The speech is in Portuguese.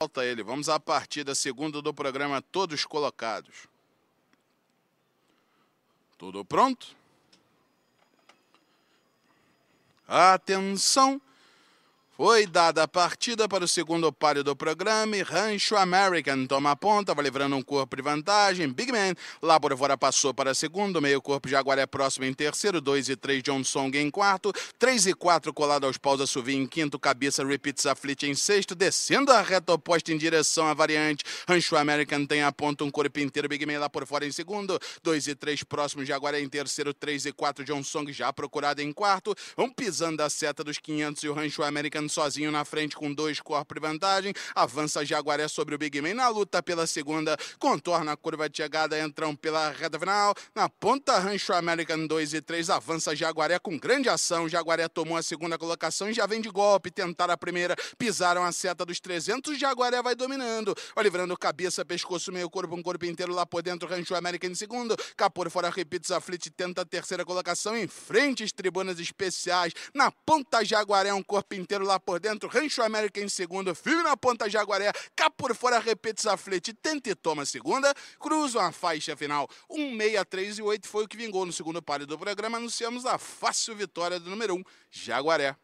Falta ele. Vamos à partida segunda do programa Todos Colocados. Tudo pronto? Atenção! Foi dada a partida para o segundo páreo do programa e Rancho American toma a ponta, vai livrando um corpo de vantagem. Big Man, lá por fora passou para segundo, meio corpo Jaguaré próximo em terceiro, 2 e 3 John Song em quarto, 3 e 4 colado aos paus Assuvi em quinto, cabeça Repeats Afflit em sexto, descendo a reta oposta em direção à variante. Rancho American tem a ponta, um corpo inteiro, Big Man lá por fora em segundo, 2 e 3 próximo Jaguaré em terceiro, 3 e 4 John Song já procurado em quarto, vão pisando a seta dos 500 e o Rancho American sozinho na frente com dois corpos de vantagem, avança Jaguaré sobre o Big Man na luta pela segunda, contorna a curva de chegada, entram pela reta final, na ponta Rancho American 2 e 3, avança Jaguaré com grande ação, Jaguaré tomou a segunda colocação e já vem de golpe, tentaram a primeira, pisaram a seta dos 300, Jaguaré vai dominando, livrando cabeça, pescoço, meio corpo, um corpo inteiro lá por dentro, Rancho American em segundo, Capor fora, repites, Aflit tenta a terceira colocação, em frente as tribunas especiais, na ponta Jaguaré, um corpo inteiro lá lá por dentro, Rancho América em segundo, firme na ponta Jaguaré, cá por fora repete Saflete, tenta e toma segunda, cruzam a faixa final. 163 e 8 foi o que vingou no segundo páreo do programa. Anunciamos a fácil vitória do número 1, um, Jaguaré.